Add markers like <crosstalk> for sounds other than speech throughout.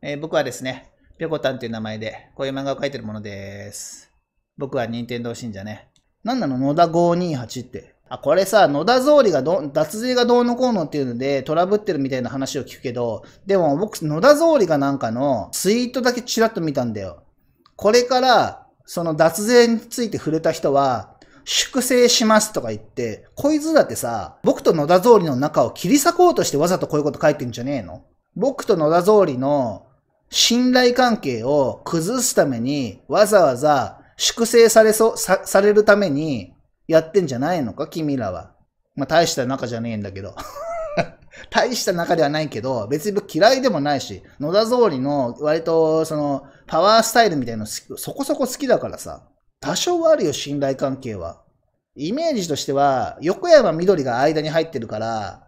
えー、僕はですね、ぴょこたんという名前で、こういう漫画を描いてるものです。僕は任天堂信者ね。なんなの野田528って。あ、これさ、野田総理がど、脱税がどうのこうのっていうので、トラブってるみたいな話を聞くけど、でも僕、野田総理がなんかの、ツイートだけチラッと見たんだよ。これから、その脱税について触れた人は、粛清しますとか言って、こいつだってさ、僕と野田総理の中を切り裂こうとしてわざとこういうこと書いてんじゃねえの僕と野田総理の信頼関係を崩すために、わざわざ粛清されそう、さ、されるためにやってんじゃないのか君らは。まあ、大した仲じゃねえんだけど。<laughs> 大した仲ではないけど、別に僕嫌いでもないし、野田総理の割と、その、パワースタイルみたいなのそこそこ好きだからさ。多少はあるよ、信頼関係は。イメージとしては、横山緑が間に入ってるから、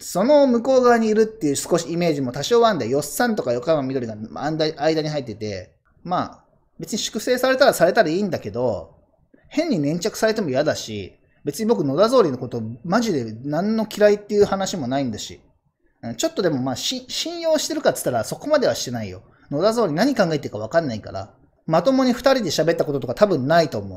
その向こう側にいるっていう少しイメージも多少あるんだよ。よっさんとか横浜緑が間に入ってて、まあ、別に粛清されたらされたらいいんだけど、変に粘着されても嫌だし、別に僕野田総理のことマジで何の嫌いっていう話もないんだし、ちょっとでもまあ信用してるかって言ったらそこまではしてないよ。野田総理何考えてるかわかんないから、まともに二人で喋ったこととか多分ないと思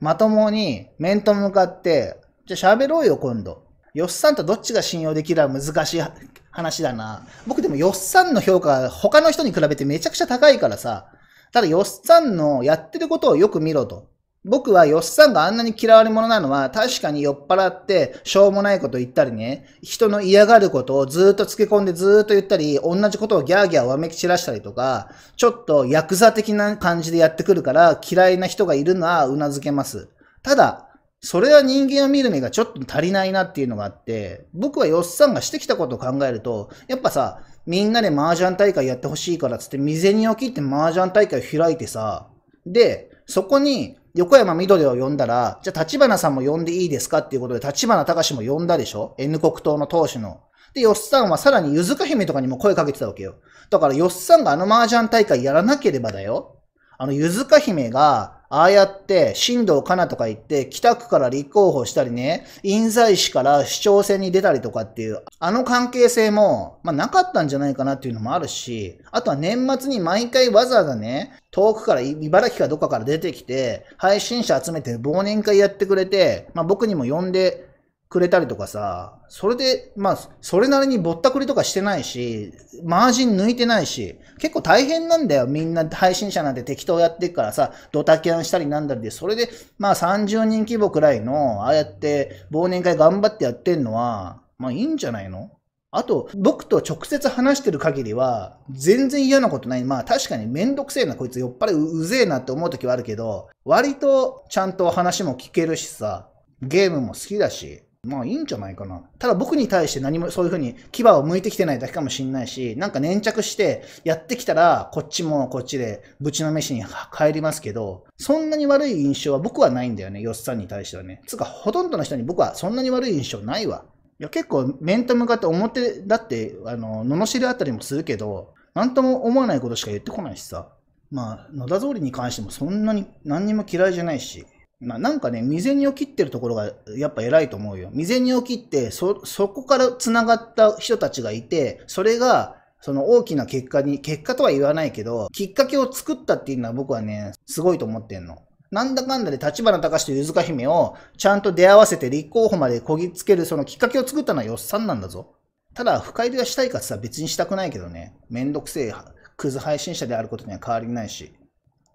う。まともに面と向かって、じゃあ喋ろうよ今度。よっさんとどっちが信用できるは難しい話だな。僕でもよっさんの評価は他の人に比べてめちゃくちゃ高いからさ。ただよっさんのやってることをよく見ろと。僕はよっさんがあんなに嫌われ者なのは確かに酔っ払ってしょうもないこと言ったりね、人の嫌がることをずっとつけ込んでずっと言ったり、同じことをギャーギャーわめき散らしたりとか、ちょっとヤクザ的な感じでやってくるから嫌いな人がいるのは頷けます。ただ、それは人間を見る目がちょっと足りないなっていうのがあって、僕はよっさんがしてきたことを考えると、やっぱさ、みんなで麻雀大会やってほしいからっつって、未銭を切って麻雀大会を開いてさ、で、そこに横山緑を呼んだら、じゃあ立花さんも呼んでいいですかっていうことで、立花隆も呼んだでしょ ?N 国党の党首の。で、よっさんはさらにゆずか姫とかにも声かけてたわけよ。だからよっさんがあの麻雀大会やらなければだよ。あのゆずか姫がああやって、新藤かなとか言って、北区から立候補したりね、印西市から市長選に出たりとかっていう、あの関係性も、まあ、なかったんじゃないかなっていうのもあるし、あとは年末に毎回わざわざね、遠くから、茨城かどっかから出てきて、配信者集めて忘年会やってくれて、まあ、僕にも呼んでくれたりとかさ、それで、まあ、それなりにぼったくりとかしてないし、マージン抜いてないし、結構大変なんだよ。みんな配信者なんて適当やってっからさ、ドタキャンしたりなんだりで、それで、まあ30人規模くらいの、ああやって忘年会頑張ってやってんのは、まあいいんじゃないのあと、僕と直接話してる限りは、全然嫌なことない。まあ確かにめんどくせえな、こいつ酔っ払いううぜえなって思う時はあるけど、割とちゃんと話も聞けるしさ、ゲームも好きだし、まあいいんじゃないかな。ただ僕に対して何もそういうふうに牙を向いてきてないだけかもしんないし、なんか粘着してやってきたらこっちもこっちでぶちの飯に帰りますけど、そんなに悪い印象は僕はないんだよね、よっさんに対してはね。つうかほとんどの人に僕はそんなに悪い印象ないわ。いや結構面と向かって表だって、あの、罵りあったりもするけど、なんとも思わないことしか言ってこないしさ。まあ、野田通りに関してもそんなに何にも嫌いじゃないし、まあなんかね、未然を切ってるところがやっぱ偉いと思うよ。未然を切って、そ、そこから繋がった人たちがいて、それが、その大きな結果に、結果とは言わないけど、きっかけを作ったっていうのは僕はね、すごいと思ってんの。なんだかんだで立花隆とゆずか姫をちゃんと出会わせて立候補までこぎつけるそのきっかけを作ったのはよっさんなんだぞ。ただ、深入りがしたいかってさ、別にしたくないけどね。めんどくせえクズ配信者であることには変わりないし。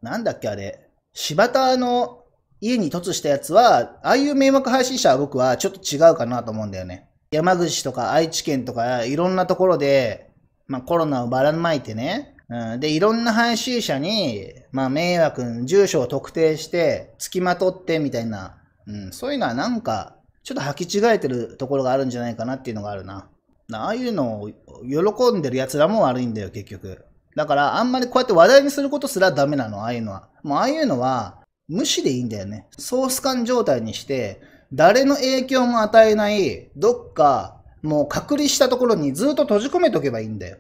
なんだっけあれ。柴田の家に凸したやつは、ああいう迷惑配信者は僕はちょっと違うかなと思うんだよね。山口とか愛知県とかいろんなところで、まあコロナをばらまいてね、うん、で、いろんな配信者に、まあ迷惑、住所を特定して、付きまとってみたいな、うん、そういうのはなんか、ちょっと履き違えてるところがあるんじゃないかなっていうのがあるな。ああいうのを喜んでる奴らも悪いんだよ、結局。だから、あんまりこうやって話題にすることすらダメなの、ああいうのは。もうああいうのは、無視でいいんだよね。ソース感状態にして、誰の影響も与えない、どっか、もう隔離したところにずっと閉じ込めとけばいいんだよ。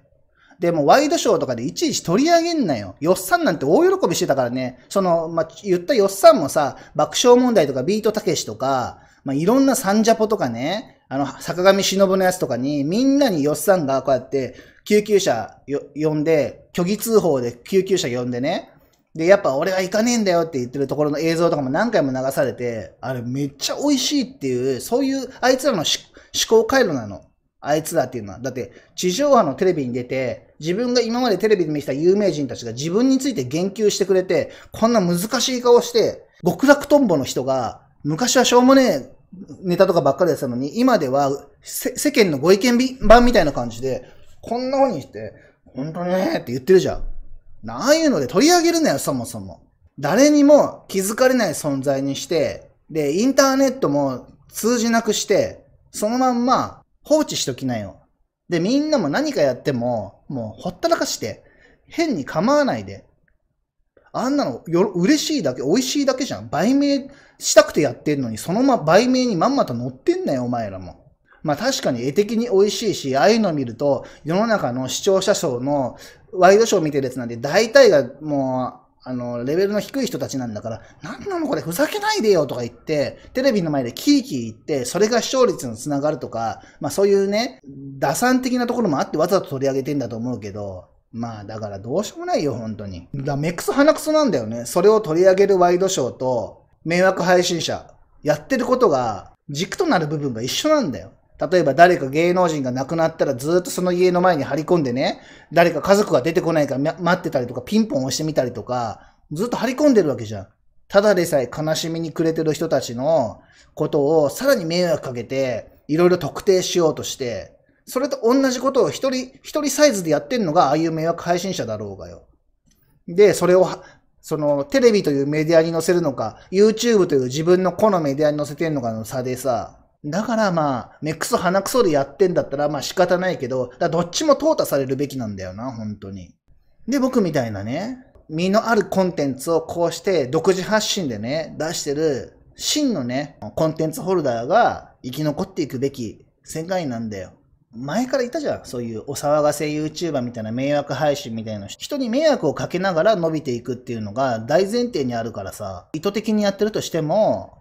でもワイドショーとかでいちいち取り上げんなよ。よっさんなんて大喜びしてたからね。その、まあ、言ったよっさんもさ、爆笑問題とかビートたけしとか、まあ、いろんなサンジャポとかね、あの、坂上忍のやつとかに、みんなによっさんがこうやって、救急車よ呼んで、虚偽通報で救急車呼んでね、で、やっぱ俺は行かねえんだよって言ってるところの映像とかも何回も流されて、あれめっちゃ美味しいっていう、そういうあいつらの思考回路なの。あいつらっていうのは。だって、地上波のテレビに出て、自分が今までテレビで見せた有名人たちが自分について言及してくれて、こんな難しい顔して、極楽とんぼの人が、昔はしょうもねえネタとかばっかりやってたのに、今では世間のご意見版みたいな感じで、こんな風にして、本当にねって言ってるじゃん。ああいうので取り上げるなよ、そもそも。誰にも気づかれない存在にして、で、インターネットも通じなくして、そのまんま放置しときなよ。で、みんなも何かやっても、もうほったらかして、変に構わないで。あんなのよ、嬉しいだけ、美味しいだけじゃん。売名したくてやってんのに、そのま、売名にまんまと乗ってんなよ、お前らも。まあ確かに絵的に美味しいし、ああいうの見ると、世の中の視聴者層のワイドショー見てるやつなんで、大体がもう、あの、レベルの低い人たちなんだから、なんなのこれふざけないでよとか言って、テレビの前でキーキー言って、それが視聴率につながるとか、まあそういうね、打算的なところもあってわざと取り上げてんだと思うけど、まあだからどうしようもないよ、本当に。だッくそ鼻くそなんだよね。それを取り上げるワイドショーと、迷惑配信者、やってることが軸となる部分が一緒なんだよ。例えば誰か芸能人が亡くなったらずっとその家の前に張り込んでね、誰か家族が出てこないから待ってたりとか、ピンポン押してみたりとか、ずっと張り込んでるわけじゃん。ただでさえ悲しみに暮れてる人たちのことをさらに迷惑かけて、いろいろ特定しようとして、それと同じことを一人、一人サイズでやってんのが、ああいう迷惑配信者だろうがよ。で、それを、その、テレビというメディアに載せるのか、YouTube という自分の子のメディアに載せてんのかの差でさ、だからまあ、目くそ鼻くそでやってんだったらまあ仕方ないけど、だどっちも淘汰されるべきなんだよな、本当に。で、僕みたいなね、身のあるコンテンツをこうして独自発信でね、出してる真のね、コンテンツホルダーが生き残っていくべき世界なんだよ。前からいたじゃん。そういうお騒がせ YouTuber みたいな迷惑配信みたいな人に迷惑をかけながら伸びていくっていうのが大前提にあるからさ、意図的にやってるとしても、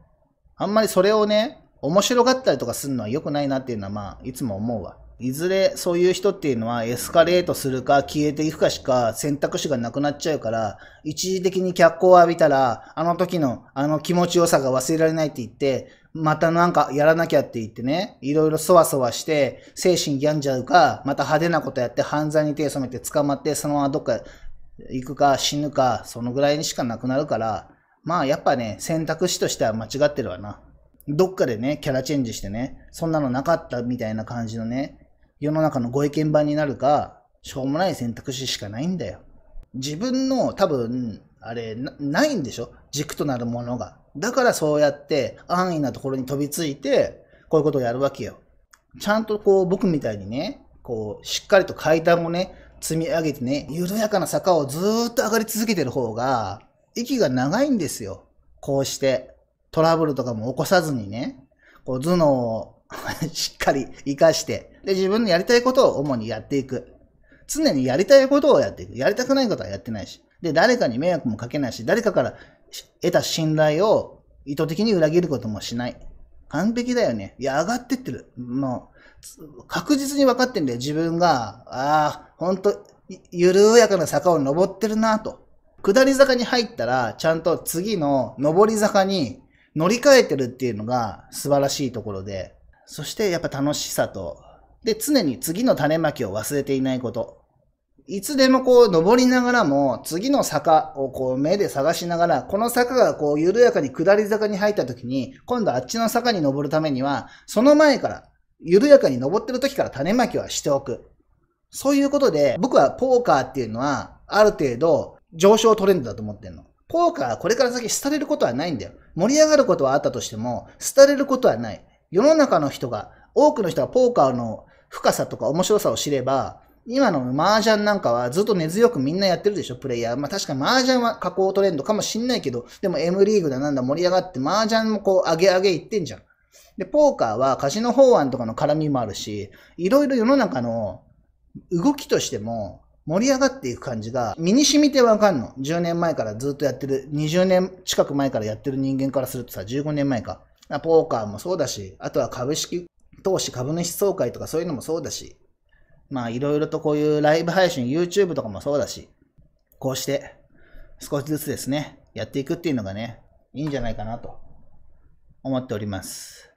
あんまりそれをね、面白がったりとかするのは良くないなっていうのは、まあ、いつも思うわ。いずれそういう人っていうのはエスカレートするか消えていくかしか選択肢がなくなっちゃうから、一時的に脚光を浴びたら、あの時のあの気持ちよさが忘れられないって言って、またなんかやらなきゃって言ってね、いろいろそわそわして、精神病んじゃうか、また派手なことやって犯罪に手を染めて捕まって、そのままどっか行くか死ぬか、そのぐらいにしかなくなるから、まあやっぱね、選択肢としては間違ってるわな。どっかでね、キャラチェンジしてね、そんなのなかったみたいな感じのね、世の中のご意見番になるか、しょうもない選択肢しかないんだよ。自分の多分、あれな、ないんでしょ軸となるものが。だからそうやって安易なところに飛びついて、こういうことをやるわけよ。ちゃんとこう僕みたいにね、こうしっかりと階段をね、積み上げてね、緩やかな坂をずっと上がり続けてる方が、息が長いんですよ。こうして。トラブルとかも起こさずにね、こう頭脳を <laughs> しっかり活かして、で、自分のやりたいことを主にやっていく。常にやりたいことをやっていく。やりたくないことはやってないし。で、誰かに迷惑もかけないし、誰かから得た信頼を意図的に裏切ることもしない。完璧だよね。いや、上がってってる。もう、確実に分かってんだよ。自分が、ああ、ほんと、緩やかな坂を登ってるなと。下り坂に入ったら、ちゃんと次の上り坂に乗り換えてるっていうのが素晴らしいところで、そしてやっぱ楽しさと、で、常に次の種まきを忘れていないこと。いつでもこう登りながらも、次の坂をこう目で探しながら、この坂がこう緩やかに下り坂に入った時に、今度あっちの坂に登るためには、その前から、緩やかに登ってる時から種まきはしておく。そういうことで、僕はポーカーっていうのは、ある程度上昇トレンドだと思ってんの。ポーカーはこれから先廃れることはないんだよ。盛り上がることはあったとしても、廃れることはない。世の中の人が、多くの人がポーカーの深さとか面白さを知れば、今の麻雀なんかはずっと根強くみんなやってるでしょ、プレイヤー。まあ確かに麻雀は加工トレンドかもしんないけど、でも M リーグだなんだ盛り上がって麻雀もこう上げ上げいってんじゃん。で、ポーカーはカジノ法案とかの絡みもあるし、いろいろ世の中の動きとしても、盛り上がっていく感じが身に染みてわかんの。10年前からずっとやってる、20年近く前からやってる人間からするとさ、15年前か。ポーカーもそうだし、あとは株式投資株主総会とかそういうのもそうだし、まあいろいろとこういうライブ配信、YouTube とかもそうだし、こうして少しずつですね、やっていくっていうのがね、いいんじゃないかなと思っております。